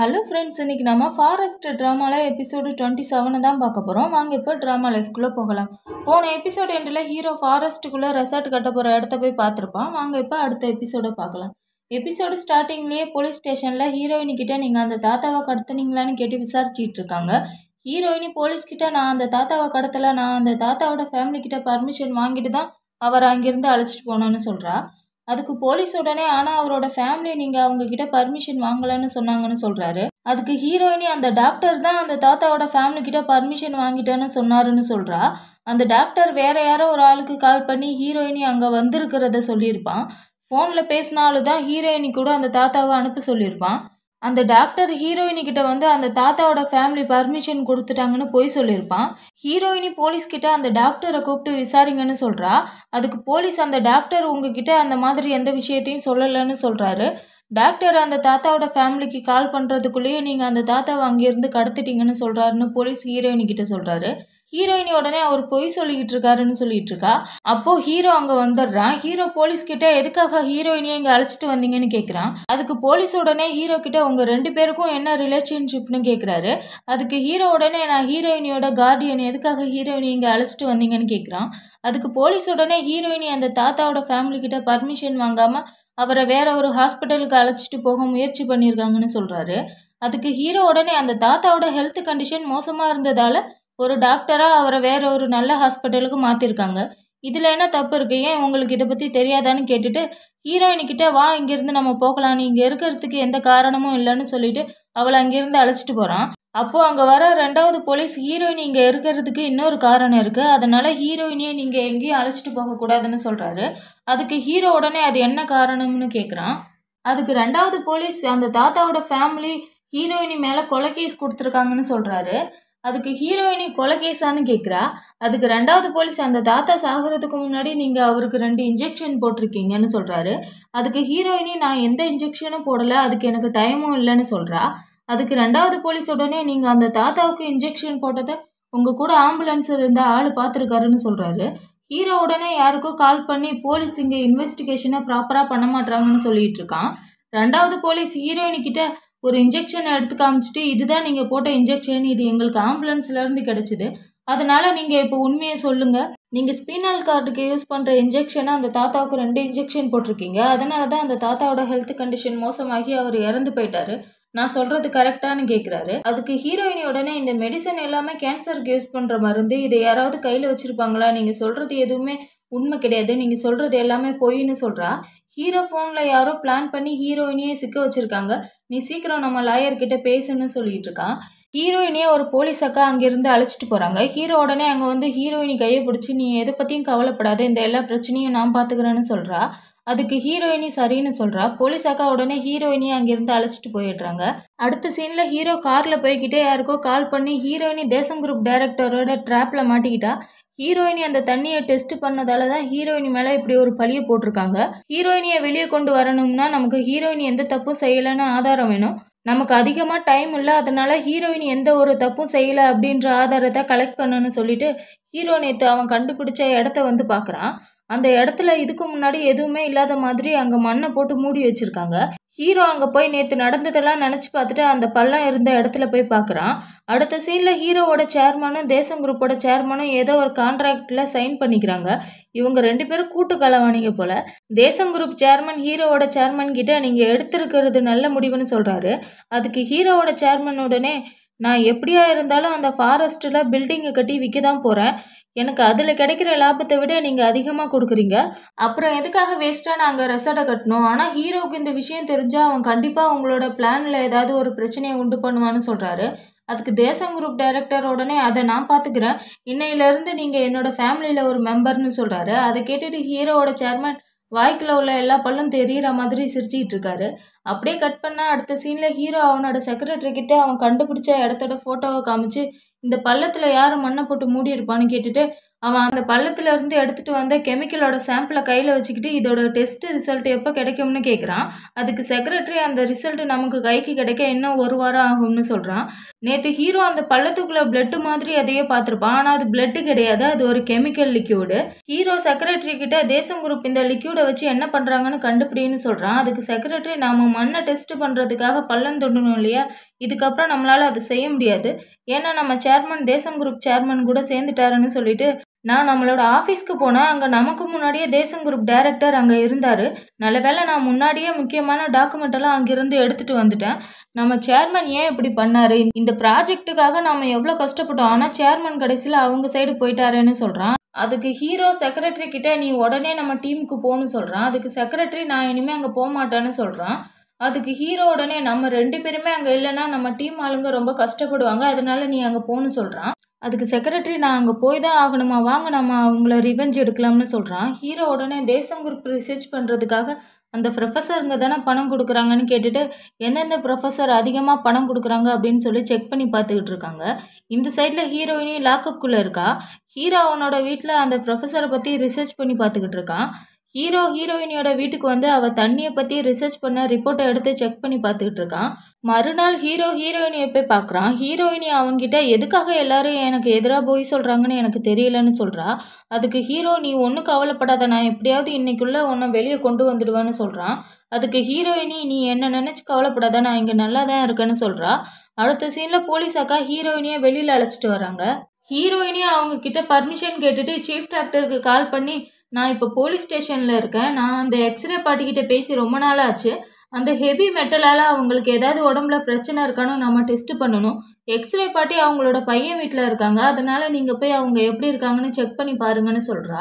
hello friends இன்றைக்கி நம்ம forest ட்ராமாவில் எபிசோடு டுவெண்ட்டி செவனை தான் பார்க்க போகிறோம் வாங்க இப்போ ட்ராமா லைஃப்குள்ளே போகலாம் போன எபிசோடு எண்டில் ஹீரோ ஃபாரஸ்ட்டுக்குள்ளே ரெசார்ட் கட்ட போகிற இடத்த போய் பார்த்துருப்பான் வாங்க இப்போ அடுத்த எபிசோடை பார்க்கலாம் எபிசோடு ஸ்டார்டிங்லேயே போலீஸ் ஸ்டேஷனில் ஹீரோயினிக்கிட்ட நீங்கள் அந்த தாத்தாவை கடத்துனீங்களான்னு கேட்டு விசாரிச்சிட்டு இருக்காங்க ஹீரோயினி போலீஸ்கிட்ட நான் அந்த தாத்தாவை கடத்தலை நான் அந்த தாத்தாவோட ஃபேமிலிக்கிட்ட பர்மிஷன் வாங்கிட்டு தான் அவரை அங்கேருந்து அழைச்சிட்டு போனேன்னு சொல்கிறா அதுக்கு போலீஸ் உடனே ஆனால் அவரோட ஃபேமிலி நீங்கள் அவங்கக்கிட்ட பர்மிஷன் வாங்கலைன்னு சொன்னாங்கன்னு சொல்கிறாரு அதுக்கு ஹீரோயினி அந்த டாக்டர் தான் அந்த தாத்தாவோட ஃபேமிலிக்கிட்ட பர்மிஷன் வாங்கிட்டேன்னு சொன்னாருன்னு சொல்கிறா அந்த டாக்டர் வேற யாரோ ஒரு ஆளுக்கு கால் பண்ணி ஹீரோயினி அங்கே வந்திருக்கிறத சொல்லியிருப்பான் ஃபோனில் பேசினாலும் தான் ஹீரோயினி கூட அந்த தாத்தாவை அனுப்ப சொல்லியிருப்பான் அந்த டாக்டர் ஹீரோயினி கிட்ட வந்து அந்த தாத்தாவோட ஃபேமிலி பர்மிஷன் கொடுத்துட்டாங்கன்னு போய் சொல்லியிருப்பான் ஹீரோயினி போலீஸ் கிட்ட அந்த டாக்டரை கூப்பிட்டு விசாரிங்கன்னு சொல்கிறா அதுக்கு போலீஸ் அந்த டாக்டர் உங்ககிட்ட அந்த மாதிரி எந்த விஷயத்தையும் சொல்லலைன்னு சொல்கிறாரு டாக்டர் அந்த தாத்தாவோட ஃபேமிலிக்கு கால் பண்ணுறதுக்குள்ளேயே நீங்கள் அந்த தாத்தாவை அங்கேருந்து கடத்திட்டீங்கன்னு சொல்கிறாருன்னு போலீஸ் ஹீரோயினி கிட்ட சொல்கிறாரு ஹீரோயினி உடனே அவர் பொய் சொல்லிக்கிட்டு இருக்காருன்னு சொல்லிட்டு இருக்கா அப்போ ஹீரோ அங்க வந்துடுறான் ஹீரோ போலீஸ் கிட்ட எதுக்காக ஹீரோயினியை இங்க அழைச்சிட்டு வந்தீங்கன்னு கேக்குறான் அதுக்கு போலீஸ் உடனே ஹீரோ கிட்ட உங்க ரெண்டு பேருக்கும் என்ன ரிலேஷன்ஷிப்னு கேக்குறாரு அதுக்கு ஹீரோ உடனே நான் ஹீரோயினியோட கார்டியன் எதுக்காக ஹீரோயினி இங்க அழைச்சிட்டு வந்தீங்கன்னு கேக்குறான் அதுக்கு போலீஸ் உடனே ஹீரோயினி அந்த தாத்தாவோட ஃபேமிலி கிட்ட பர்மிஷன் வாங்காம அவரை வேற ஒரு ஹாஸ்பிட்டலுக்கு அழைச்சிட்டு போக முயற்சி பண்ணியிருக்காங்கன்னு சொல்றாரு அதுக்கு ஹீரோ உடனே அந்த தாத்தாவோட ஹெல்த் கண்டிஷன் மோசமாக இருந்ததால ஒரு டாக்டராக அவரை வேற ஒரு நல்ல ஹாஸ்பிட்டலுக்கு மாற்றிருக்காங்க இதில் என்ன தப்பு இருக்குது ஏன் உங்களுக்கு இதை பற்றி தெரியாதான்னு கேட்டுட்டு ஹீரோயினிக்கிட்ட வா இங்கேருந்து நம்ம போகலாம் நீ இங்கே இருக்கிறதுக்கு எந்த காரணமும் இல்லைன்னு சொல்லிட்டு அவளை அங்கேருந்து அழைச்சிட்டு போகிறான் அப்போது அங்கே வர ரெண்டாவது போலீஸ் ஹீரோயின் இங்கே இருக்கிறதுக்கு இன்னொரு காரணம் இருக்குது அதனால் ஹீரோயினியை நீங்கள் எங்கேயும் அழைச்சிட்டு போகக்கூடாதுன்னு சொல்கிறாரு அதுக்கு ஹீரோ உடனே அது என்ன காரணம்னு கேட்குறான் அதுக்கு ரெண்டாவது போலீஸ் அந்த தாத்தாவோட ஃபேமிலி ஹீரோயினி மேலே கொலை கேஸ் கொடுத்துருக்காங்கன்னு சொல்கிறாரு அதுக்கு ஹீரோயினி கொலகேசான்னு கேட்குறா அதுக்கு ரெண்டாவது போலீஸ் அந்த தாத்தா சாகிறதுக்கு முன்னாடி நீங்கள் அவருக்கு ரெண்டு இன்ஜெக்ஷன் போட்டிருக்கீங்கன்னு சொல்கிறாரு அதுக்கு ஹீரோயினி நான் எந்த இன்ஜெக்ஷனும் போடலை அதுக்கு எனக்கு டைமும் இல்லைன்னு சொல்கிறா அதுக்கு ரெண்டாவது போலீஸ் உடனே நீங்கள் அந்த தாத்தாவுக்கு இன்ஜெக்ஷன் போட்டதை உங்கள் கூட ஆம்புலன்ஸ் இருந்தால் ஆள் பார்த்துருக்காருன்னு சொல்கிறாரு ஹீரோ உடனே யாருக்கோ கால் பண்ணி போலீஸ் இங்கே இன்வெஸ்டிகேஷனை ப்ராப்பராக பண்ண மாட்டாங்கன்னு சொல்லிட்டு இருக்கான் ரெண்டாவது போலீஸ் ஹீரோயினிக்கிட்ட ஒரு இன்ஜெக்ஷன் எடுத்து காமிச்சிட்டு இதுதான் நீங்கள் போட்ட இன்ஜெக்ஷன் இது எங்களுக்கு ஆம்புலன்ஸ்லேருந்து கிடச்சிது அதனால் நீங்கள் இப்போ உண்மையை சொல்லுங்கள் நீங்கள் ஸ்பீனல் கார்டுக்கு யூஸ் பண்ணுற இன்ஜெக்ஷனாக அந்த தாத்தாவுக்கு ரெண்டு இன்ஜெக்ஷன் போட்டிருக்கீங்க அதனால தான் அந்த தாத்தாவோட ஹெல்த் கண்டிஷன் மோசமாகி அவர் இறந்து போயிட்டாரு நான் சொல்கிறது கரெக்டானு கேட்குறாரு அதுக்கு ஹீரோயினி உடனே இந்த மெடிசன் எல்லாமே கேன்சருக்கு யூஸ் பண்ணுற மருந்து இதை யாராவது கையில் வச்சுருப்பாங்களா நீங்கள் சொல்கிறது எதுவுமே உண்மை கிடையாது நீங்கள் சொல்கிறது எல்லாமே பொய்ன்னு சொல்கிறா ஹீரோ ஃபோனில் யாரோ பிளான் பண்ணி ஹீரோயினையே சிக்க வச்சுருக்காங்க நீ சீக்கிரம் நம்ம லாயர்கிட்ட பேசுன்னு சொல்லிட்டு இருக்கான் ஹீரோயினே ஒரு போலீஸ் அக்கா அங்கேருந்து அழைச்சிட்டு போகிறாங்க ஹீரோ உடனே அங்கே வந்து ஹீரோயினி கையை பிடிச்சி நீ எதை பற்றியும் கவலைப்படாத இந்த எல்லா பிரச்சனையும் நான் பார்த்துக்கிறேன்னு சொல்கிறா அதுக்கு ஹீரோயினி சரின்னு சொல்கிறா போலீஸ் அக்கா உடனே ஹீரோயினி அங்கேருந்து அழைச்சிட்டு போயிடுறாங்க அடுத்த சீனில் ஹீரோ காரில் போய்கிட்டே யாருக்கோ கால் பண்ணி ஹீரோயினி தேசம் குரூப் டைரக்டரோட ட்ராப்பில் மாட்டிக்கிட்டா ஹீரோயினி அந்த தண்ணியை டெஸ்ட் பண்ணதால தான் ஹீரோயினி மேலே இப்படி ஒரு பழியை போட்டிருக்காங்க ஹீரோயினியை வெளியே கொண்டு வரணும்னா நமக்கு ஹீரோயினி எந்த தப்பும் செய்யலைன்னு ஆதாரம் வேணும் நமக்கு அதிகமாக டைம் இல்லை அதனால் ஹீரோயின் எந்த ஒரு தப்பும் செய்யலை அப்படின்ற ஆதாரத்தை கலெக்ட் பண்ணணும்னு சொல்லிட்டு ஹீரோ நேற்று அவன் கண்டுபிடிச்ச இடத்த வந்து பார்க்குறான் அந்த இடத்துல இதுக்கு முன்னாடி எதுவுமே இல்லாத மாதிரி அங்கே மண்ணை போட்டு மூடி வச்சுருக்காங்க ஹீரோ அங்கே போய் நேற்று நடந்ததெல்லாம் நினச்சி பார்த்துட்டு அந்த பள்ளம் இருந்த இடத்துல போய் பார்க்குறான் அடுத்த சீனில் ஹீரோவோட சேர்மனும் தேசம் குரூப்போட சேர்மனும் ஏதோ ஒரு கான்ட்ராக்டில் சைன் பண்ணிக்கிறாங்க இவங்க ரெண்டு பேரும் கூட்டு கலவானிங்க போல் தேசம் குரூப் சேர்மன் ஹீரோவோட சேர்மன் கிட்ட நீங்கள் எடுத்திருக்கிறது நல்ல முடிவுன்னு சொல்கிறாரு அதுக்கு ஹீரோவோட சேர்மன் உடனே நான் எப்படியா இருந்தாலும் அந்த ஃபாரஸ்ட்டில் பில்டிங்கை கட்டி விற்க தான் போகிறேன் எனக்கு அதில் கிடைக்கிற லாபத்தை விட நீங்கள் அதிகமாக கொடுக்குறீங்க அப்புறம் எதுக்காக வேஸ்ட்டாக நாங்கள் ரெசார்ட்டை கட்டணும் ஆனால் ஹீரோவுக்கு இந்த விஷயம் தெரிஞ்சால் அவன் கண்டிப்பாக உங்களோட பிளானில் ஏதாவது ஒரு பிரச்சனையை உண்டு பண்ணுவான்னு சொல்கிறாரு அதுக்கு தேசம் குரூப் டைரக்டர் உடனே அதை நான் பார்த்துக்கிறேன் இன்னையிலேருந்து நீங்கள் என்னோடய ஃபேமிலியில் ஒரு மெம்பர்னு சொல்கிறாரு அதை கேட்டுட்டு ஹீரோவோட சேர்மன் வாய்க்கில் உள்ள எல்லா பல்லும் தெரியிற மாதிரி சிரிச்சுக்கிட்டு இருக்காரு அப்படியே கட் பண்ணால் அடுத்த சீனில் ஹீரோ அவனோட செக்ரட்டரி கிட்டே அவன் கண்டுபிடிச்ச இடத்தோட ஃபோட்டோவை காமிச்சு இந்த பள்ளத்தில் யார் மண்ணை போட்டு மூடி இருப்பான்னு கேட்டுட்டு அவன் அந்த இருந்து எடுத்துகிட்டு வந்த கெமிக்கலோட சாம்பிளை கையில் வச்சுக்கிட்டு இதோட டெஸ்ட் ரிசல்ட் எப்போ கிடைக்கும்னு கேட்குறான் அதுக்கு செக்ரட்டரி அந்த ரிசல்ட் நமக்கு கைக்கு கிடைக்க இன்னும் ஒரு வாரம் ஆகும்னு சொல்கிறான் நேற்று ஹீரோ அந்த பள்ளத்துக்குள்ளே பிளட்டு மாதிரி அதையே பார்த்துருப்பான் ஆனால் அது பிளட்டு கிடையாது அது ஒரு கெமிக்கல் லிக்யூடு ஹீரோ செக்ரட்டரி கிட்ட தேசம் குரூப் இந்த லிக்யூடை வச்சு என்ன பண்ணுறாங்கன்னு கண்டுபிடின்னு சொல்கிறான் அதுக்கு செக்ரட்டரி நாம மண்ணை டெஸ்ட் பண்ணுறதுக்காக பள்ளம் தொண்டணும் இல்லையா இதுக்கப்புறம் நம்மளால் அதை செய்ய முடியாது ஏன்னா நம்ம சேர்மன் தேசம் குரூப் சேர்மன் கூட சேர்ந்துட்டாருன்னு சொல்லிட்டு நான் நம்மளோட ஆஃபீஸ்க்கு போனேன் அங்கே நமக்கு முன்னாடியே தேசம் குரூப் டைரக்டர் அங்கே இருந்தார் நல்ல வேளை நான் முன்னாடியே முக்கியமான எல்லாம் அங்கேருந்து எடுத்துகிட்டு வந்துட்டேன் நம்ம சேர்மன் ஏன் இப்படி பண்ணார் இந்த ப்ராஜெக்ட்டுக்காக நாம் எவ்வளோ கஷ்டப்பட்டோம் ஆனால் சேர்மன் கடைசியில் அவங்க சைடு போயிட்டாருன்னு சொல்கிறான் அதுக்கு ஹீரோ செக்ரட்டரி கிட்டே நீ உடனே நம்ம டீமுக்கு போகணும்னு சொல்கிறான் அதுக்கு செக்ரட்டரி நான் இனிமேல் அங்கே போக மாட்டேன்னு சொல்கிறான் அதுக்கு ஹீரோ உடனே நம்ம ரெண்டு பேருமே அங்கே இல்லைன்னா நம்ம டீம் ஆளுங்க ரொம்ப கஷ்டப்படுவாங்க அதனால நீ அங்கே போகணும்னு சொல்கிறான் அதுக்கு செக்ரட்டரி நான் அங்கே போய் தான் ஆகணுமா வாங்க நம்ம அவங்கள ரிவெஞ்ச் எடுக்கலாம்னு சொல்கிறான் ஹீரோ உடனே தேசம் குரூப் ரிசர்ச் பண்ணுறதுக்காக அந்த ப்ரொஃபஸருங்க தானே பணம் கொடுக்குறாங்கன்னு கேட்டுட்டு எந்தெந்த ப்ரொஃபஸர் அதிகமாக பணம் கொடுக்குறாங்க அப்படின்னு சொல்லி செக் பண்ணி பார்த்துக்கிட்டு இருக்காங்க இந்த சைடில் ஹீரோயினி குள்ளே இருக்கா ஹீரோ அவனோட வீட்டில் அந்த ப்ரொஃபஸரை பற்றி ரிசர்ச் பண்ணி பார்த்துக்கிட்டு இருக்கான் ஹீரோ ஹீரோயினியோட வீட்டுக்கு வந்து அவள் தண்ணியை பற்றி ரிசர்ச் பண்ண ரிப்போர்ட்டை எடுத்து செக் பண்ணி பார்த்துக்கிட்டு இருக்கான் மறுநாள் ஹீரோ ஹீரோயினியை போய் பார்க்குறான் ஹீரோயினி அவங்கிட்ட எதுக்காக எல்லாரும் எனக்கு எதிராக போய் சொல்கிறாங்கன்னு எனக்கு தெரியலன்னு சொல்கிறா அதுக்கு ஹீரோ நீ ஒன்றும் கவலைப்படாத நான் எப்படியாவது இன்றைக்குள்ளே உன்னை வெளியே கொண்டு வந்துடுவேன்னு சொல்கிறான் அதுக்கு ஹீரோயினி நீ என்ன நினச்சி கவலைப்படாத நான் இங்கே நல்லா தான் இருக்கேன்னு சொல்கிறா அடுத்த சீனில் போலீஸ் அக்கா ஹீரோயினியை வெளியில் அழைச்சிட்டு வராங்க ஹீரோயினியை அவங்க கிட்ட பர்மிஷன் கேட்டுட்டு சீஃப் டாக்டருக்கு கால் பண்ணி நான் இப்போ போலீஸ் ஸ்டேஷனில் இருக்கேன் நான் அந்த எக்ஸ்ரே பாட்டிக்கிட்ட பேசி ரொம்ப நாள் ஆச்சு அந்த ஹெவி மெட்டலால் அவங்களுக்கு ஏதாவது உடம்புல பிரச்சனை இருக்கான்னு நம்ம டெஸ்ட் பண்ணணும் எக்ஸ்ரே பாட்டி அவங்களோட பையன் வீட்டில் இருக்காங்க அதனால் நீங்கள் போய் அவங்க எப்படி இருக்காங்கன்னு செக் பண்ணி பாருங்கன்னு சொல்கிறா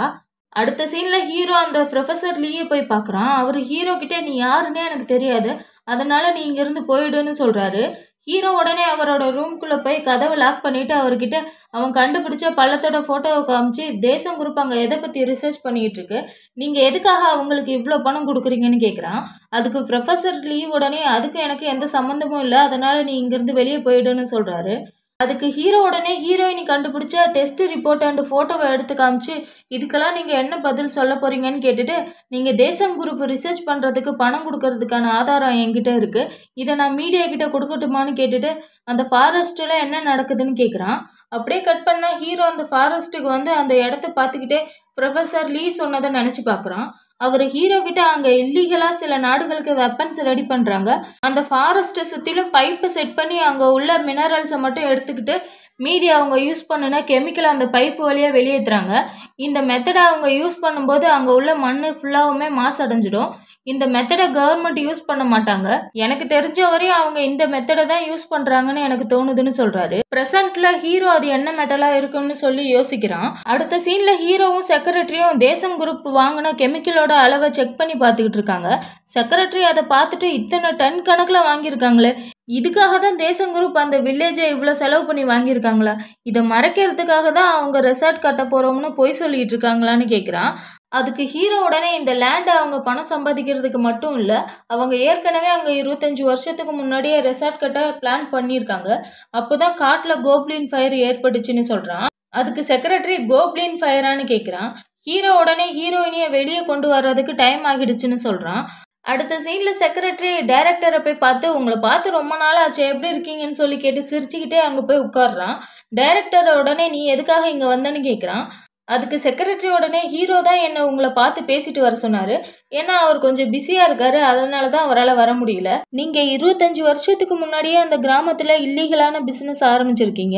அடுத்த சீனில் ஹீரோ அந்த ப்ரொஃபஸர் லீயே போய் பார்க்குறான் அவர் ஹீரோ கிட்டே நீ யாருன்னே எனக்கு தெரியாது அதனால் நீ இங்கேருந்து போயிடுன்னு சொல்கிறாரு ஹீரோ உடனே அவரோட ரூம்குள்ளே போய் கதவை லாக் பண்ணிவிட்டு அவர்கிட்ட அவன் கண்டுபிடிச்ச பள்ளத்தோட ஃபோட்டோவை காமிச்சு தேசம் குரூப் அங்கே எதை பற்றி ரிசர்ச் பண்ணிகிட்ருக்கு நீங்கள் எதுக்காக அவங்களுக்கு இவ்வளோ பணம் கொடுக்குறீங்கன்னு கேட்குறான் அதுக்கு ப்ரொஃபஸர் லீவ் உடனே அதுக்கும் எனக்கு எந்த சம்மந்தமும் இல்லை அதனால் நீ இங்கேருந்து வெளியே போயிடுன்னு சொல்கிறாரு அதுக்கு ஹீரோ உடனே ஹீரோயினி கண்டுபிடிச்ச டெஸ்ட் ரிப்போர்ட் அண்ட் ஃபோட்டோவை எடுத்து காமிச்சு இதுக்கெல்லாம் நீங்கள் என்ன பதில் சொல்ல போகிறீங்கன்னு கேட்டுட்டு நீங்கள் தேசம் குரூப் ரிசர்ச் பண்ணுறதுக்கு பணம் கொடுக்கறதுக்கான ஆதாரம் என்கிட்ட இருக்குது இதை நான் மீடியா கிட்ட கொடுக்கட்டுமான்னு கேட்டுட்டு அந்த ஃபாரஸ்ட்டில் என்ன நடக்குதுன்னு கேட்குறான் அப்படியே கட் பண்ணால் ஹீரோ அந்த ஃபாரஸ்ட்டுக்கு வந்து அந்த இடத்த பார்த்துக்கிட்டே ப்ரொஃபஸர் லீ சொன்னதை நினச்சி பார்க்குறான் அவர் ஹீரோ கிட்ட அங்க இல்லீகலா சில நாடுகளுக்கு வெப்பன்ஸ் ரெடி பண்றாங்க அந்த ஃபாரஸ்ட்டை சுத்திலும் பைப்பை செட் பண்ணி அங்க உள்ள மினரல்ஸை மட்டும் எடுத்துக்கிட்டு மீதி அவங்க யூஸ் பண்ணுன கெமிக்கல் அந்த பைப்பு வழியாக வெளியேற்றுறாங்க இந்த மெத்தடை அவங்க யூஸ் பண்ணும்போது அங்கே உள்ள மண் ஃபுல்லாகவுமே மாசடைஞ்சிடும் இந்த மெத்தடை கவர்மெண்ட் யூஸ் பண்ண மாட்டாங்க எனக்கு தெரிஞ்ச வரையும் அவங்க இந்த மெத்தடை தான் யூஸ் பண்றாங்கன்னு எனக்கு தோணுதுன்னு சொல்றாரு பிரசன்ட்ல ஹீரோ அது என்ன மெட்டலா இருக்கும்னு சொல்லி யோசிக்கிறான் அடுத்த சீன்ல ஹீரோவும் செக்ரட்டரியும் தேசம் குரூப் வாங்கின கெமிக்கலோட அளவை செக் பண்ணி பார்த்துக்கிட்டு இருக்காங்க செக்ரட்டரி அதை பார்த்துட்டு இத்தனை டன் கணக்கில் வாங்கியிருக்காங்களே இதுக்காக தான் தேசம் குரூப் அந்த வில்லேஜை இவ்வளோ செலவு பண்ணி வாங்கியிருக்காங்களா இதை மறைக்கிறதுக்காக தான் அவங்க ரெசார்ட் கட்ட போகிறோம்னு பொய் சொல்லிட்டு இருக்காங்களான்னு கேட்குறான் அதுக்கு ஹீரோ உடனே இந்த லேண்டை அவங்க பணம் சம்பாதிக்கிறதுக்கு மட்டும் இல்லை அவங்க ஏற்கனவே அங்கே இருபத்தஞ்சி வருஷத்துக்கு முன்னாடியே ரெசார்ட் கட்ட பிளான் பண்ணியிருக்காங்க அப்போ தான் காட்டில் கோப்ளின் ஃபயர் ஏற்பட்டுச்சுன்னு சொல்கிறான் அதுக்கு செக்ரட்டரி கோப்ளின் ஃபயரான்னு கேட்குறான் ஹீரோ உடனே ஹீரோயினியை வெளியே கொண்டு வர்றதுக்கு டைம் ஆகிடுச்சுன்னு சொல்கிறான் அடுத்த சீனில் செக்ரட்டரி டைரக்டரை போய் பார்த்து உங்களை பார்த்து ரொம்ப நாள் ஆச்சு எப்படி இருக்கீங்கன்னு சொல்லி கேட்டு சிரிச்சுக்கிட்டே அங்கே போய் உட்காடுறான் டைரக்டரை உடனே நீ எதுக்காக இங்கே வந்தேன்னு கேட்குறான் அதுக்கு செக்ரட்டரி உடனே ஹீரோ தான் என்னை உங்களை பார்த்து பேசிட்டு வர சொன்னார் ஏன்னா அவர் கொஞ்சம் பிஸியாக இருக்காரு அதனால தான் அவரால் வர முடியல நீங்கள் இருபத்தஞ்சி வருஷத்துக்கு முன்னாடியே அந்த கிராமத்தில் இல்லீகலான பிஸ்னஸ் ஆரம்பிச்சிருக்கீங்க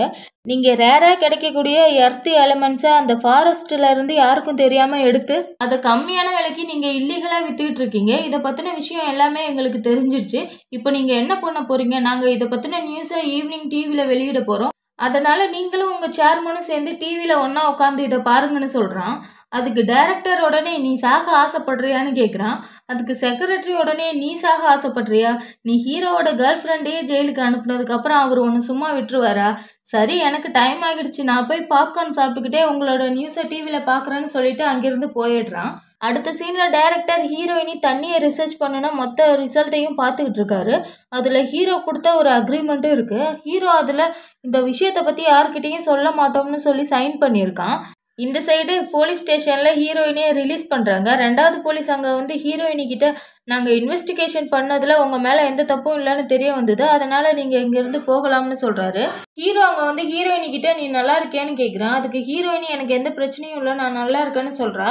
நீங்கள் ரேராக கிடைக்கக்கூடிய எர்த்து எலமெண்ட்ஸை அந்த ஃபாரஸ்ட்டில் இருந்து யாருக்கும் தெரியாமல் எடுத்து அதை கம்மியான விலைக்கு நீங்கள் இல்லீகலாக விற்றுக்கிட்டு இருக்கீங்க இதை பற்றின விஷயம் எல்லாமே எங்களுக்கு தெரிஞ்சிருச்சு இப்போ நீங்கள் என்ன பண்ண போகிறீங்க நாங்கள் இதை பற்றின நியூஸை ஈவினிங் டிவியில் வெளியிட போகிறோம் அதனால் நீங்களும் உங்கள் சேர்மனும் சேர்ந்து டிவியில் ஒன்றா உட்காந்து இதை பாருங்கன்னு சொல்கிறான் அதுக்கு டைரக்டர் உடனே நீ சாக ஆசைப்படுறியான்னு கேட்குறான் அதுக்கு செக்ரட்டரி உடனே நீ சாக ஆசைப்படுறியா நீ ஹீரோவோட கேர்ள் ஃப்ரெண்டையே ஜெயிலுக்கு அனுப்புனதுக்கப்புறம் அவர் ஒன்று சும்மா விட்டுருவாரா சரி எனக்கு டைம் ஆகிடுச்சு நான் போய் பாப்கார்ன் சாப்பிட்டுக்கிட்டே உங்களோட நியூஸை டிவியில் பார்க்குறேன்னு சொல்லிட்டு அங்கேருந்து போயிடுறான் அடுத்த சீனில் டைரக்டர் ஹீரோயினி தண்ணியை ரிசர்ச் பண்ணுன மொத்த ரிசல்ட்டையும் பார்த்துக்கிட்டு இருக்காரு அதில் ஹீரோ கொடுத்த ஒரு அக்ரிமெண்ட்டும் இருக்குது ஹீரோ அதில் இந்த விஷயத்தை பற்றி யார்கிட்டையும் சொல்ல மாட்டோம்னு சொல்லி சைன் பண்ணியிருக்கான் இந்த சைடு போலீஸ் ஸ்டேஷனில் ஹீரோயினியை ரிலீஸ் பண்ணுறாங்க ரெண்டாவது போலீஸ் அங்கே வந்து ஹீரோயினிக்கிட்ட நாங்கள் இன்வெஸ்டிகேஷன் பண்ணதில் உங்கள் மேலே எந்த தப்பும் இல்லைன்னு தெரிய வந்தது அதனால் நீங்கள் இங்கேருந்து போகலாம்னு சொல்கிறாரு ஹீரோ அங்கே வந்து ஹீரோயினிக்கிட்ட நீ நல்லா இருக்கேன்னு கேட்குறான் அதுக்கு ஹீரோயினி எனக்கு எந்த பிரச்சனையும் இல்லை நான் நல்லா இருக்கேன்னு சொல்கிறா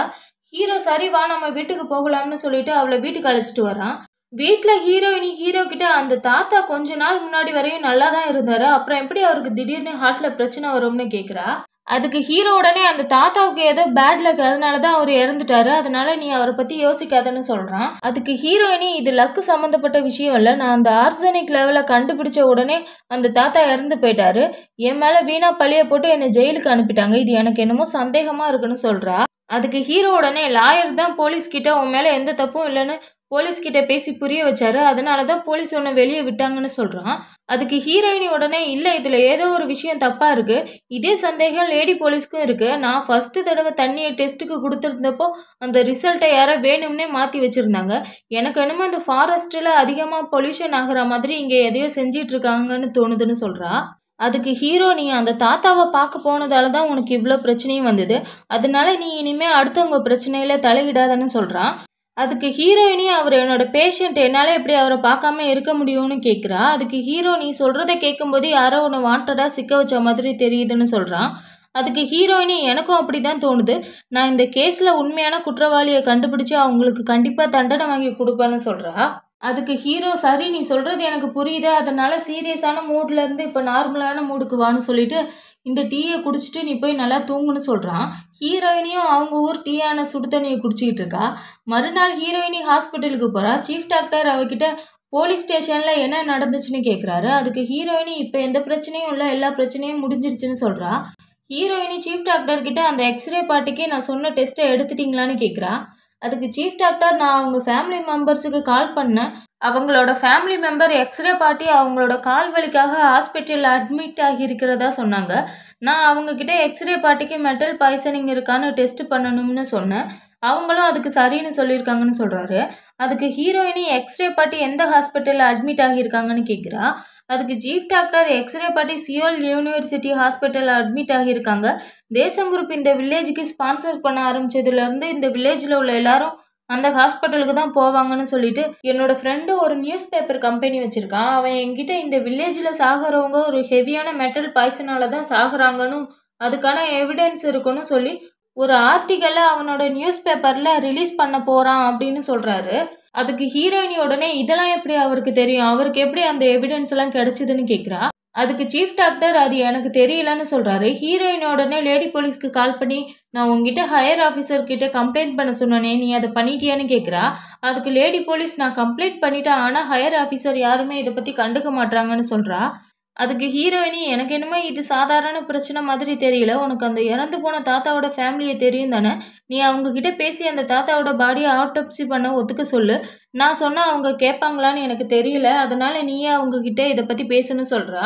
ஹீரோ சரி வா நம்ம வீட்டுக்கு போகலாம்னு சொல்லிட்டு அவளை வீட்டுக்கு அழைச்சிட்டு வரான் வீட்டில் ஹீரோயினி ஹீரோ கிட்ட அந்த தாத்தா கொஞ்ச நாள் முன்னாடி வரையும் நல்லா தான் இருந்தார் அப்புறம் எப்படி அவருக்கு திடீர்னு ஹார்ட்டில் பிரச்சனை வரும்னு கேட்குறா அதுக்கு ஹீரோ உடனே அந்த தாத்தாவுக்கு ஏதோ பேட் லக் அதனால தான் அவர் இறந்துட்டாரு அதனால நீ அவரை பற்றி யோசிக்காதன்னு சொல்கிறான் அதுக்கு ஹீரோயினி இது லக்கு சம்மந்தப்பட்ட விஷயம் இல்லை நான் அந்த ஆர்சனிக் லெவலில் கண்டுபிடிச்ச உடனே அந்த தாத்தா இறந்து போயிட்டாரு என் மேலே வீணா பழிய போட்டு என்னை ஜெயிலுக்கு அனுப்பிட்டாங்க இது எனக்கு என்னமோ சந்தேகமாக இருக்குன்னு சொல்கிறா அதுக்கு ஹீரோ உடனே லாயர் தான் போலீஸ்கிட்ட உன் மேலே எந்த தப்பும் இல்லைன்னு போலீஸ்கிட்ட பேசி புரிய வச்சாரு அதனால தான் போலீஸ் உன்னை வெளியே விட்டாங்கன்னு சொல்கிறான் அதுக்கு ஹீரோயினி உடனே இல்லை இதில் ஏதோ ஒரு விஷயம் தப்பாக இருக்குது இதே சந்தேகம் லேடி போலீஸ்க்கும் இருக்குது நான் ஃபஸ்ட்டு தடவை தண்ணியை டெஸ்ட்டுக்கு கொடுத்துருந்தப்போ அந்த ரிசல்ட்டை யாரோ வேணும்னே மாற்றி வச்சுருந்தாங்க எனக்கு என்னமோ இந்த ஃபாரஸ்ட்டில் அதிகமாக பொல்யூஷன் ஆகிற மாதிரி இங்கே எதையோ செஞ்சிட்ருக்காங்கன்னு தோணுதுன்னு சொல்கிறா அதுக்கு ஹீரோ நீ அந்த தாத்தாவை பார்க்க போனதால தான் உனக்கு இவ்வளோ பிரச்சனையும் வந்தது அதனால நீ இனிமேல் அடுத்தவங்க பிரச்சனையில் தலையிடாதன்னு சொல்கிறான் அதுக்கு ஹீரோயினி அவர் என்னோட பேஷண்ட் என்னால் எப்படி அவரை பார்க்காம இருக்க முடியும்னு கேட்குறா அதுக்கு ஹீரோ நீ சொல்கிறத கேட்கும்போது யாரோ ஒன்று வாண்டடாக சிக்க வச்ச மாதிரி தெரியுதுன்னு சொல்கிறான் அதுக்கு ஹீரோயினி எனக்கும் அப்படி தான் தோணுது நான் இந்த கேஸில் உண்மையான குற்றவாளியை கண்டுபிடிச்சி அவங்களுக்கு கண்டிப்பாக தண்டனை வாங்கி கொடுப்பேன்னு சொல்கிறா அதுக்கு ஹீரோ சரி நீ சொல்கிறது எனக்கு புரியுது அதனால் சீரியஸான மூட்லேருந்து இப்போ நார்மலான மூடுக்கு வான்னு சொல்லிட்டு இந்த டீயை குடிச்சிட்டு நீ போய் நல்லா தூங்குன்னு சொல்கிறான் ஹீரோயினியும் அவங்க ஊர் டீயான சுடு தண்ணியை குடிச்சிக்கிட்டு இருக்கா மறுநாள் ஹீரோயினி ஹாஸ்பிட்டலுக்கு போகிறா சீஃப் டாக்டர் அவகிட்ட போலீஸ் ஸ்டேஷனில் என்ன நடந்துச்சுன்னு கேட்குறாரு அதுக்கு ஹீரோயினி இப்போ எந்த பிரச்சனையும் இல்லை எல்லா பிரச்சனையும் முடிஞ்சிருச்சுன்னு சொல்கிறா ஹீரோயினி சீஃப் டாக்டர்கிட்ட அந்த எக்ஸ்ரே பாட்டுக்கே நான் சொன்ன டெஸ்ட்டை எடுத்துட்டிங்களான்னு கேட்குறா அதுக்கு சீஃப் டாக்டர் நான் அவங்க ஃபேமிலி மெம்பர்ஸுக்கு கால் பண்ணேன் அவங்களோட ஃபேமிலி மெம்பர் எக்ஸ்ரே பாட்டி அவங்களோட கால் வலிக்காக ஹாஸ்பிட்டலில் அட்மிட் ஆகி இருக்கிறதா சொன்னாங்க நான் அவங்கக்கிட்ட எக்ஸ்ரே பாட்டிக்கு மெட்டல் பாய்சனிங் இருக்கான்னு டெஸ்ட் பண்ணணும்னு சொன்னேன் அவங்களும் அதுக்கு சரின்னு சொல்லியிருக்காங்கன்னு சொல்கிறாரு அதுக்கு ஹீரோயினி எக்ஸ்ரே பாட்டி எந்த ஹாஸ்பிட்டலில் அட்மிட் ஆகியிருக்காங்கன்னு கேட்குறா அதுக்கு சீஃப் டாக்டர் எக்ஸ்ரே பாட்டி சியோல் யூனிவர்சிட்டி ஹாஸ்பிட்டலில் அட்மிட் ஆகியிருக்காங்க தேசம் குரூப் இந்த வில்லேஜுக்கு ஸ்பான்சர் பண்ண ஆரம்பிச்சதுலேருந்து இந்த வில்லேஜில் உள்ள எல்லாரும் அந்த ஹாஸ்பிட்டலுக்கு தான் போவாங்கன்னு சொல்லிட்டு என்னோட ஃப்ரெண்டு ஒரு நியூஸ் பேப்பர் கம்பெனி வச்சுருக்கான் அவன் என்கிட்ட இந்த வில்லேஜில் சாகிறவங்க ஒரு ஹெவியான மெட்டல் பாய்சனால தான் சாகுறாங்கன்னு அதுக்கான எவிடன்ஸ் இருக்குன்னு சொல்லி ஒரு ஆர்டிக்கலை அவனோட நியூஸ் பேப்பரில் ரிலீஸ் பண்ண போகிறான் அப்படின்னு சொல்கிறாரு அதுக்கு ஹீரோயினி உடனே இதெல்லாம் எப்படி அவருக்கு தெரியும் அவருக்கு எப்படி அந்த எவிடன்ஸ் எல்லாம் கிடைச்சதுன்னு கேட்குறா அதுக்கு சீஃப் டாக்டர் அது எனக்கு தெரியலன்னு சொல்கிறாரு ஹீரோயின் உடனே லேடி போலீஸ்க்கு கால் பண்ணி நான் உங்ககிட்ட ஹையர் ஆஃபீஸர் கிட்ட கம்ப்ளைண்ட் பண்ண சொன்னனே நீ அதை பண்ணிட்டியான்னு கேட்குறா அதுக்கு லேடி போலீஸ் நான் கம்ப்ளைண்ட் பண்ணிட்டேன் ஆனால் ஹையர் ஆஃபீஸர் யாருமே இதை பற்றி கண்டுக்க மாட்டாங்கன்னு சொல்கிறா அதுக்கு ஹீரோயினி எனக்கு என்னமோ இது சாதாரண பிரச்சனை மாதிரி தெரியல உனக்கு அந்த இறந்து போன தாத்தாவோட ஃபேமிலியை தெரியும் தானே நீ அவங்க கிட்டே பேசி அந்த தாத்தாவோட பாடியை ஆட்டோப்சி பண்ண ஒத்துக்க சொல்லு நான் சொன்னால் அவங்க கேட்பாங்களான்னு எனக்கு தெரியல அதனால் நீயே அவங்கக்கிட்ட இதை பற்றி பேசணும்னு சொல்கிறா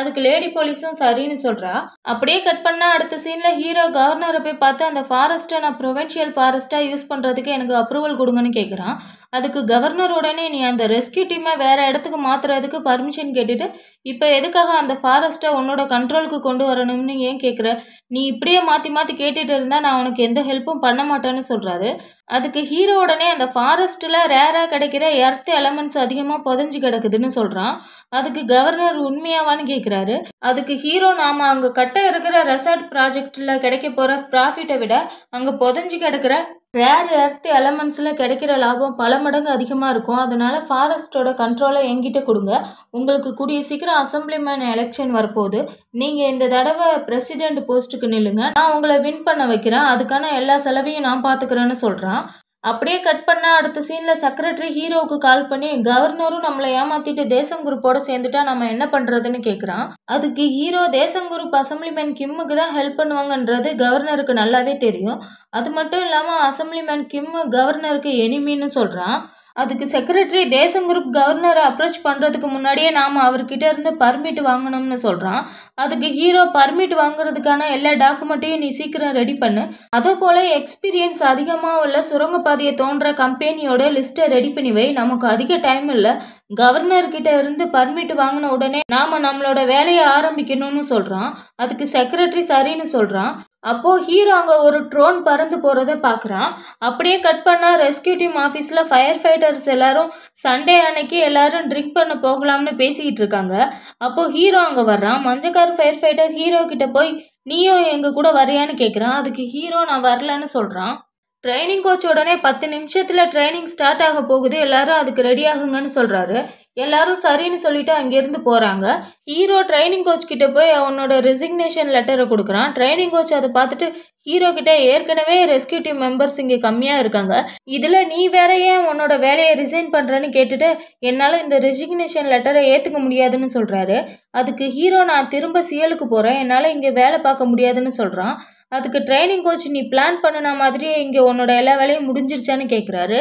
அதுக்கு லேடி போலீஸும் சரின்னு சொல்கிறா அப்படியே கட் பண்ணால் அடுத்த சீனில் ஹீரோ கவர்னரை போய் பார்த்து அந்த ஃபாரஸ்ட்டை நான் ப்ரொவென்ஷியல் ஃபாரஸ்ட்டாக யூஸ் பண்ணுறதுக்கு எனக்கு அப்ரூவல் கொடுங்கன்னு கேட்குறான் அதுக்கு கவர்னர் உடனே நீ அந்த ரெஸ்கியூ டீமை வேறு இடத்துக்கு மாற்றுறதுக்கு பர்மிஷன் கேட்டுட்டு இப்போ எதுக்காக அந்த ஃபாரஸ்ட்டை உன்னோட கண்ட்ரோலுக்கு கொண்டு வரணும்னு ஏன் கேட்குற நீ இப்படியே மாற்றி மாற்றி கேட்டுட்டு இருந்தால் நான் உனக்கு எந்த ஹெல்ப்பும் பண்ண மாட்டேன்னு சொல்கிறாரு அதுக்கு ஹீரோ உடனே அந்த ஃபாரஸ்ட்டில் ரேராக கிடைக்கிற எர்த் எலமெண்ட்ஸ் அதிகமாக புதஞ்சு கிடக்குதுன்னு சொல்கிறான் அதுக்கு கவர்னர் உண்மையாவான்னு கேட்குறாரு அதுக்கு ஹீரோ நாம் அங்கே கட்ட இருக்கிற ரெசார்ட் ப்ராஜெக்டில் கிடைக்க போகிற ப்ராஃபிட்டை விட அங்கே புதஞ்சு கிடக்கிற ரேர் எர்த் எலமெண்ட்ஸில் கிடைக்கிற லாபம் பல மடங்கு அதிகமாக இருக்கும் அதனால் ஃபாரஸ்ட்டோட கண்ட்ரோலை எங்கிட்ட கொடுங்க உங்களுக்கு கூடிய சீக்கிரம் அசம்பிளிமேன் எலெக்ஷன் வரப்போகுது நீங்கள் இந்த தடவை பிரசிடென்ட் போஸ்ட்டுக்கு நில்லுங்க நான் உங்களை வின் பண்ண வைக்கிறேன் அதுக்கான எல்லா செலவையும் நான் பார்த்துக்கிறேன்னு சொல்கிறான் அப்படியே கட் பண்ணால் அடுத்த சீனில் செக்ரட்டரி ஹீரோவுக்கு கால் பண்ணி கவர்னரும் நம்மளை ஏமாத்திட்டு தேசங்குரூப்போட சேர்ந்துட்டா நம்ம என்ன பண்ணுறதுன்னு கேட்குறான் அதுக்கு ஹீரோ குரூப் அசம்பிளிமேன் கிம்முக்கு தான் ஹெல்ப் பண்ணுவாங்கன்றது கவர்னருக்கு நல்லாவே தெரியும் அது மட்டும் இல்லாமல் அசம்பிளிமேன் கிம்மு கவர்னருக்கு எனிமின்னு சொல்கிறான் அதுக்கு செக்ரட்டரி குரூப் கவர்னரை அப்ரோச் பண்ணுறதுக்கு முன்னாடியே நாம் அவர்கிட்ட இருந்து பர்மிட் வாங்கணும்னு சொல்கிறான் அதுக்கு ஹீரோ பர்மிட் வாங்குறதுக்கான எல்லா டாக்குமெண்ட்டையும் நீ சீக்கிரம் ரெடி பண்ணு அதே போல் எக்ஸ்பீரியன்ஸ் அதிகமாக உள்ள சுரங்கப்பாதையை தோன்ற கம்பெனியோட லிஸ்ட்டை ரெடி பண்ணி வை நமக்கு அதிக டைம் இல்லை கவர்னர்கிட்ட இருந்து பர்மிட் வாங்கின உடனே நாம் நம்மளோட வேலையை ஆரம்பிக்கணும்னு சொல்கிறான் அதுக்கு செக்ரட்டரி சரின்னு சொல்கிறான் அப்போது ஹீரோ அங்கே ஒரு ட்ரோன் பறந்து போகிறத பார்க்குறான் அப்படியே கட் பண்ணால் ரெஸ்கியூ டீம் ஆஃபீஸில் ஃபயர் ஃபைட்டர்ஸ் எல்லாரும் சண்டே அன்னைக்கு எல்லாரும் ட்ரிங்க் பண்ண போகலாம்னு பேசிக்கிட்டு இருக்காங்க அப்போது ஹீரோ அங்கே வர்றான் மஞ்சக்கார் ஃபயர் ஃபைட்டர் ஹீரோ கிட்ட போய் நீயும் எங்கள் கூட வரையான்னு கேட்குறான் அதுக்கு ஹீரோ நான் வரலன்னு சொல்கிறான் ட்ரைனிங் கோச் உடனே பத்து நிமிஷத்தில் ட்ரைனிங் ஸ்டார்ட் ஆக போகுது எல்லாரும் அதுக்கு ரெடி ஆகுங்கன்னு சொல்கிறாரு எல்லாரும் சரின்னு சொல்லிட்டு அங்கேருந்து போகிறாங்க ஹீரோ ட்ரைனிங் கோச் கிட்ட போய் அவனோட ரெசிக்னேஷன் லெட்டரை கொடுக்குறான் ட்ரைனிங் கோச் அதை பார்த்துட்டு ஹீரோ கிட்ட ஏற்கனவே ரெஸ்கியூ டீம் மெம்பர்ஸ் இங்கே கம்மியாக இருக்காங்க இதில் நீ வேற ஏன் உன்னோட வேலையை ரிசைன் பண்ணுறன்னு கேட்டுட்டு என்னால் இந்த ரெசிக்னேஷன் லெட்டரை ஏற்றுக்க முடியாதுன்னு சொல்கிறாரு அதுக்கு ஹீரோ நான் திரும்ப சியலுக்கு போகிறேன் என்னால் இங்கே வேலை பார்க்க முடியாதுன்னு சொல்கிறான் அதுக்கு ட்ரைனிங் கோச் நீ பிளான் பண்ணின மாதிரியே இங்கே உன்னோட எல்லா வேலையும் முடிஞ்சிருச்சான்னு கேட்குறாரு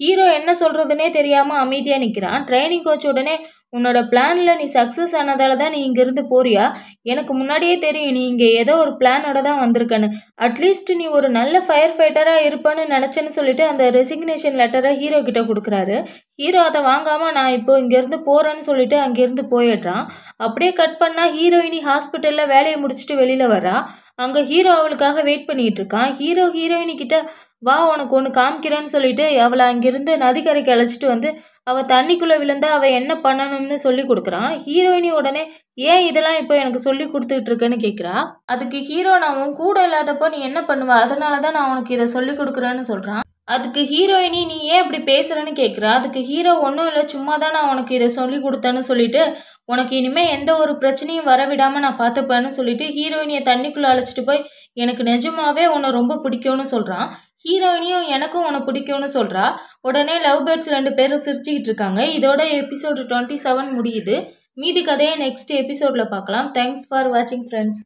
ஹீரோ என்ன சொல்கிறதுனே தெரியாமல் அமைதியாக நிற்கிறான் ட்ரைனிங் கோச் உடனே உன்னோட பிளானில் நீ சக்ஸஸ் ஆனதால தான் நீ இங்கேருந்து போறியா எனக்கு முன்னாடியே தெரியும் நீ இங்கே ஏதோ ஒரு பிளானோட தான் வந்திருக்கன்னு அட்லீஸ்ட் நீ ஒரு நல்ல ஃபயர் ஃபைட்டராக இருப்பேன்னு நினச்சேன்னு சொல்லிட்டு அந்த ரெசிக்னேஷன் லெட்டரை ஹீரோ கிட்ட கொடுக்குறாரு ஹீரோ அதை வாங்காமல் நான் இப்போ இங்கேருந்து போகிறேன்னு சொல்லிட்டு அங்கேருந்து போயிடுறான் அப்படியே கட் பண்ணால் ஹீரோயினி ஹாஸ்பிட்டலில் வேலையை முடிச்சுட்டு வெளியில் வரா அங்கே ஹீரோ அவளுக்காக வெயிட் பண்ணிகிட்டு இருக்கான் ஹீரோ ஹீரோயினிக்கிட்ட வா உனக்கு ஒன்று காமிக்கிறேன்னு சொல்லிட்டு அவளை அங்கிருந்து நதிக்கரைக்கு அழைச்சிட்டு வந்து அவள் தண்ணிக்குள்ளே விழுந்தா அவள் என்ன பண்ணணும்னு சொல்லி கொடுக்குறான் ஹீரோயினி உடனே ஏன் இதெல்லாம் இப்போ எனக்கு சொல்லி கொடுத்துட்டு இருக்கேன்னு கேட்குறா அதுக்கு ஹீரோ நான் உன் கூட இல்லாதப்போ நீ என்ன பண்ணுவ அதனால தான் நான் உனக்கு இதை சொல்லி கொடுக்குறேன்னு சொல்கிறான் அதுக்கு ஹீரோயினி நீ ஏன் இப்படி பேசுறேன்னு கேட்குறா அதுக்கு ஹீரோ ஒன்றும் இல்லை சும்மா தான் நான் உனக்கு இதை சொல்லி கொடுத்தேன்னு சொல்லிட்டு உனக்கு இனிமேல் எந்த ஒரு பிரச்சனையும் வரவிடாமல் நான் பார்த்துப்பேன்னு சொல்லிட்டு ஹீரோயினியை தண்ணிக்குள்ளே அழைச்சிட்டு போய் எனக்கு நிஜமாவே உன்னை ரொம்ப பிடிக்கும்னு சொல்கிறான் ஹீரோயினியும் எனக்கும் உன்னை பிடிக்கும்னு சொல்கிறா உடனே லவ் பேர்ட்ஸ் ரெண்டு பேரும் சிரிச்சுக்கிட்டு இருக்காங்க இதோட எபிசோடு டுவெண்ட்டி செவன் முடியுது மீதி கதையை நெக்ஸ்ட் எபிசோடில் பார்க்கலாம் தேங்க்ஸ் ஃபார் வாட்சிங் ஃப்ரெண்ட்ஸ்